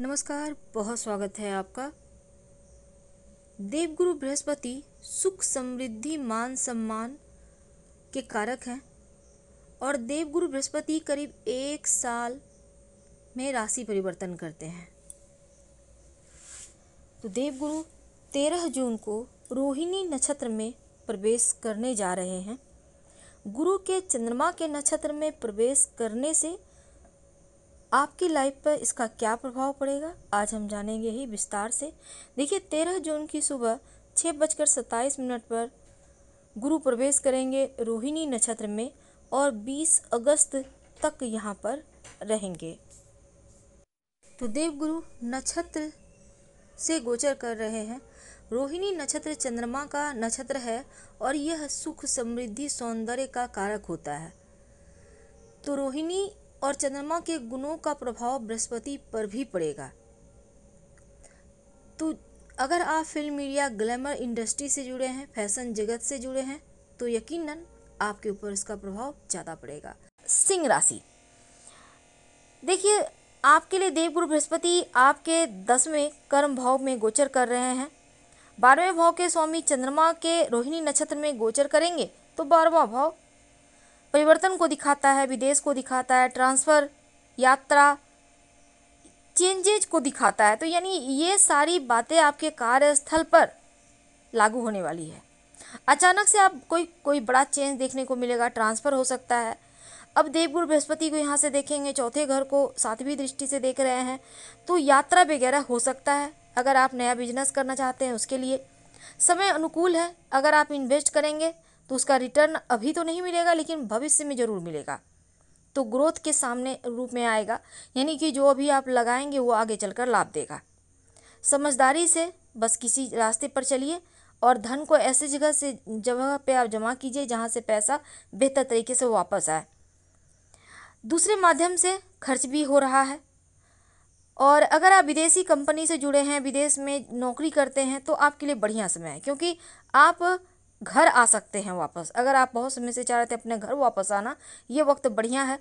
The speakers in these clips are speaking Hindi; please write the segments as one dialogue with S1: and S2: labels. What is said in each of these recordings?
S1: नमस्कार बहुत स्वागत है आपका देवगुरु बृहस्पति सुख समृद्धि मान सम्मान के कारक हैं और देवगुरु बृहस्पति करीब एक साल में राशि परिवर्तन करते हैं तो देवगुरु तेरह जून को रोहिणी नक्षत्र में प्रवेश करने जा रहे हैं गुरु के चंद्रमा के नक्षत्र में प्रवेश करने से आपकी लाइफ पर इसका क्या प्रभाव पड़ेगा आज हम जानेंगे ही विस्तार से देखिए तेरह जून की सुबह छः बजकर सत्ताईस मिनट पर गुरु प्रवेश करेंगे रोहिणी नक्षत्र में और 20 अगस्त तक यहाँ पर रहेंगे तो देवगुरु नक्षत्र से गोचर कर रहे हैं रोहिणी नक्षत्र चंद्रमा का नक्षत्र है और यह सुख समृद्धि सौंदर्य का कारक होता है तो रोहिणी और चंद्रमा के गुणों का प्रभाव बृहस्पति पर भी पड़ेगा तो अगर आप फिल्म मीडिया ग्लैमर इंडस्ट्री से जुड़े हैं फैशन जगत से जुड़े हैं तो यकीनन आपके ऊपर इसका प्रभाव ज़्यादा पड़ेगा सिंह राशि देखिए आपके लिए देवगुरु बृहस्पति आपके दसवें कर्म भाव में गोचर कर रहे हैं बारहवें भाव के स्वामी चंद्रमा के रोहिणी नक्षत्र में गोचर करेंगे तो बारहवा भाव परिवर्तन को दिखाता है विदेश को दिखाता है ट्रांसफ़र यात्रा चेंजेज को दिखाता है तो यानी ये सारी बातें आपके कार्यस्थल पर लागू होने वाली है अचानक से आप कोई कोई बड़ा चेंज देखने को मिलेगा ट्रांसफ़र हो सकता है अब देवगुरु बृहस्पति को यहाँ से देखेंगे चौथे घर को सातवीं दृष्टि से देख रहे हैं तो यात्रा वगैरह हो सकता है अगर आप नया बिजनेस करना चाहते हैं उसके लिए समय अनुकूल है अगर आप इन्वेस्ट करेंगे तो उसका रिटर्न अभी तो नहीं मिलेगा लेकिन भविष्य में ज़रूर मिलेगा तो ग्रोथ के सामने रूप में आएगा यानी कि जो अभी आप लगाएंगे वो आगे चलकर लाभ देगा समझदारी से बस किसी रास्ते पर चलिए और धन को ऐसे जगह से जगह पे आप जमा कीजिए जहाँ से पैसा बेहतर तरीके से वापस आए दूसरे माध्यम से खर्च भी हो रहा है और अगर आप विदेशी कंपनी से जुड़े हैं विदेश में नौकरी करते हैं तो आपके लिए बढ़िया समय है क्योंकि आप घर आ सकते हैं वापस अगर आप बहुत समय से चाह रहे थे अपने घर वापस आना ये वक्त बढ़िया है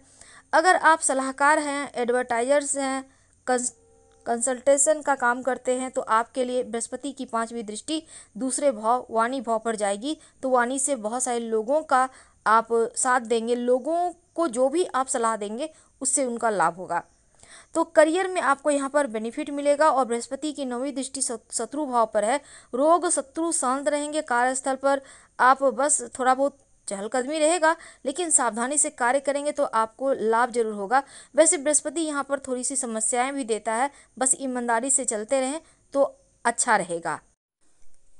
S1: अगर आप सलाहकार हैं एडवर्टाइजर्स हैं कंसल्टेशन का काम करते हैं तो आपके लिए बृहस्पति की पांचवी दृष्टि दूसरे भाव वाणी भाव पर जाएगी तो वाणी से बहुत सारे लोगों का आप साथ देंगे लोगों को जो भी आप सलाह देंगे उससे उनका लाभ होगा तो करियर में आपको यहाँ पर बेनिफिट मिलेगा और बृहस्पति की नवी दृष्टि शत्रु भाव पर है रोग शत्रु शांत रहेंगे कार्यस्थल पर आप बस थोड़ा बहुत चहलकदमी रहेगा लेकिन सावधानी से कार्य करेंगे तो आपको लाभ जरूर होगा वैसे बृहस्पति यहाँ पर थोड़ी सी समस्याएं भी देता है बस ईमानदारी से चलते रहें तो अच्छा रहेगा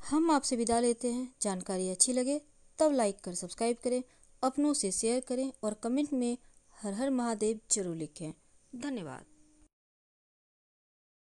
S1: हम आपसे विदा लेते हैं जानकारी अच्छी लगे तब लाइक कर सब्सक्राइब करें अपनों से शेयर करें और कमेंट में हर हर महादेव जरूर लिखें 種は